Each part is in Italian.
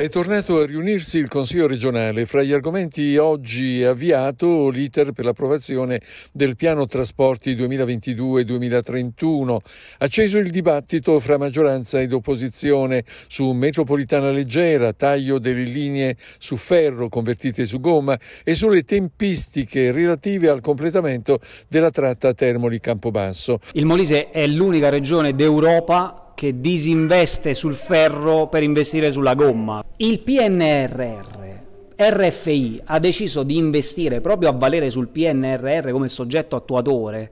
È tornato a riunirsi il Consiglio regionale. Fra gli argomenti oggi avviato l'iter per l'approvazione del piano trasporti 2022-2031. Acceso il dibattito fra maggioranza ed opposizione su metropolitana leggera, taglio delle linee su ferro convertite su gomma e sulle tempistiche relative al completamento della tratta Termoli-Campobasso. Il Molise è l'unica regione d'Europa che disinveste sul ferro per investire sulla gomma. Il PNRR RFI ha deciso di investire proprio a valere sul PNRR come soggetto attuatore,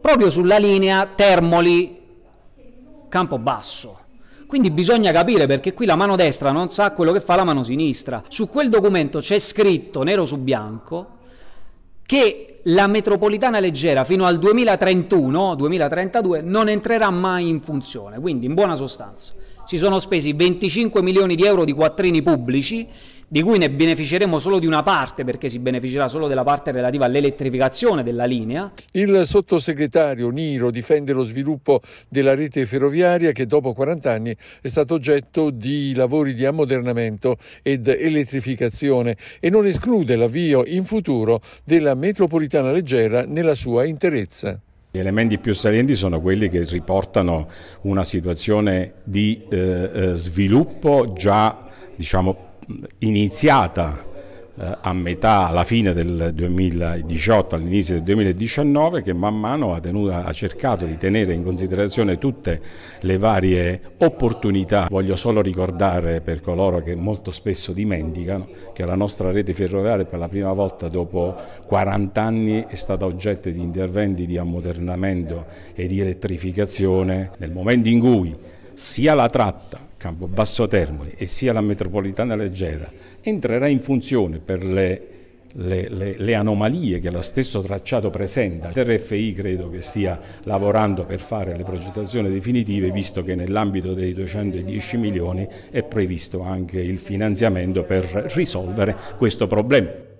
proprio sulla linea Termoli-Campobasso. Quindi bisogna capire perché qui la mano destra non sa quello che fa la mano sinistra. Su quel documento c'è scritto nero su bianco che la metropolitana leggera fino al 2031-2032 non entrerà mai in funzione, quindi in buona sostanza si sono spesi 25 milioni di euro di quattrini pubblici di cui ne beneficeremo solo di una parte perché si beneficerà solo della parte relativa all'elettrificazione della linea. Il sottosegretario Niro difende lo sviluppo della rete ferroviaria che dopo 40 anni è stato oggetto di lavori di ammodernamento ed elettrificazione e non esclude l'avvio in futuro della metropolitana leggera nella sua interezza. Gli elementi più salienti sono quelli che riportano una situazione di eh, eh sviluppo già diciamo, iniziata eh, a metà, alla fine del 2018, all'inizio del 2019, che man mano ha, tenuto, ha, cercato di tenere in considerazione tutte le varie opportunità. Voglio solo ricordare per coloro che molto spesso dimenticano che la nostra rete ferroviaria per la prima volta dopo 40 anni è stata oggetto di interventi di ammodernamento e di elettrificazione. Nel momento in cui sia la tratta Campo Basso termine e sia la metropolitana leggera entrerà in funzione per le le, le, le, anomalie che lo stesso tracciato presenta. RFI credo che stia lavorando per fare le progettazioni definitive, visto che nell'ambito dei 210 milioni è previsto anche il finanziamento per risolvere questo problema.